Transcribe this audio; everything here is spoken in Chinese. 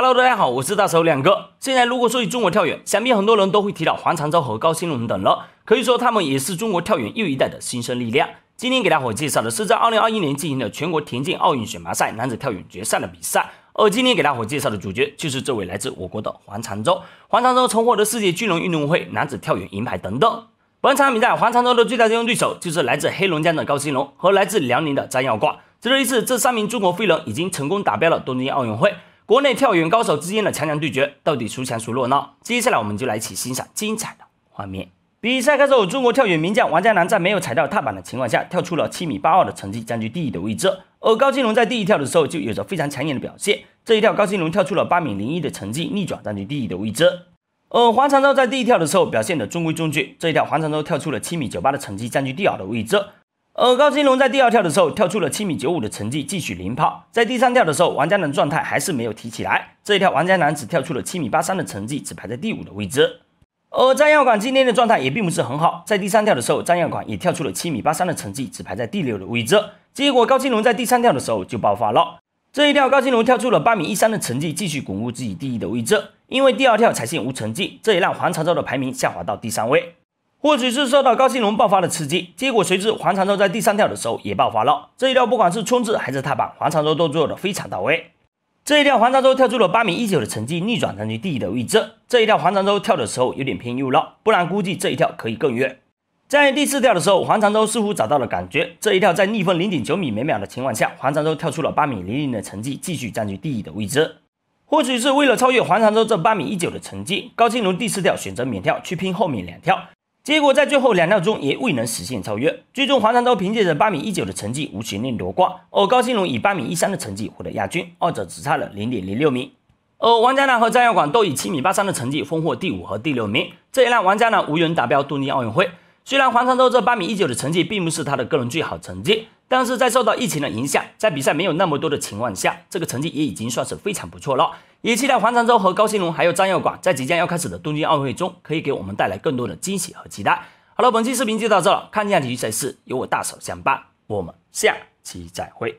Hello，大家好，我是大手亮哥。现在如果说起中国跳远，想必很多人都会提到黄长洲和高新龙等了。可以说他们也是中国跳远又一代的新生力量。今天给大伙介绍的是在二零二一年进行的全国田径奥运选拔赛男子跳远决赛的比赛。而今天给大伙介绍的主角就是这位来自我国的黄长洲。黄长洲曾获得世界军人运动会男子跳远银牌等等。本场比赛，黄长洲的最大竞争对手就是来自黑龙江的高新龙和来自辽宁的张耀挂。值得一提是，这三名中国飞人已经成功达标了东京奥运会。国内跳远高手之间的强强对决，到底孰强孰弱呢？接下来我们就来一起欣赏精彩的画面。比赛开始后，中国跳远名将王嘉男在没有踩到踏板的情况下，跳出了七米八二的成绩，占据第一的位置。而高金龙在第一跳的时候就有着非常抢眼的表现，这一跳高金龙跳出了八米零一的成绩，逆转占据第一的位置。而黄长洲在第一跳的时候表现的中规中矩，这一跳黄长洲跳出了七米九八的成绩，占据第二的位置。而高金龙在第二跳的时候跳出了七米九五的成绩，继续领跑。在第三跳的时候，王嘉男状态还是没有提起来，这一跳王嘉男只跳出了七米八三的成绩，只排在第五的位置。而张耀广今天的状态也并不是很好，在第三跳的时候，张耀广也跳出了七米八三的成绩，只排在第六的位置。结果高金龙在第三跳的时候就爆发了，这一跳高金龙跳出了八米一三的成绩，继续巩固自己第一的位置。因为第二跳彩现无成绩，这也让黄朝朝的排名下滑到第三位。或许是受到高兴龙爆发的刺激，结果谁知黄长洲在第三跳的时候也爆发了。这一跳不管是冲刺还是踏板，黄长洲都做得非常到位。这一跳黄长洲跳出了八米一九的成绩，逆转占据第一的位置。这一跳黄长洲跳的时候有点偏右了，不然估计这一跳可以更远。在第四跳的时候，黄长洲似乎找到了感觉，这一跳在逆风零点九米每秒的情况下，黄长洲跳出了八米零零的成绩，继续占据第一的位置。或许是为了超越黄长洲这八米一九的成绩，高兴龙第四跳选择免跳去拼后面两跳。结果在最后两跳中也未能实现超越，最终黄常洲凭借着八米一九的成绩无悬念夺冠，而高兴龙以八米一三的成绩获得亚军，二者只差了零点零六米。而王嘉男和张耀广都以七米八三的成绩封获第五和第六名。这也让王嘉男无缘达标，东京奥运会。虽然黄长洲这八米一九的成绩并不是他的个人最好成绩，但是在受到疫情的影响，在比赛没有那么多的情况下，这个成绩也已经算是非常不错了。也期待黄长洲和高新龙还有张耀广在即将要开始的东京奥运会中，可以给我们带来更多的惊喜和期待。好了，本期视频就到这了，看下育赛事，有我大手相伴，我们下期再会。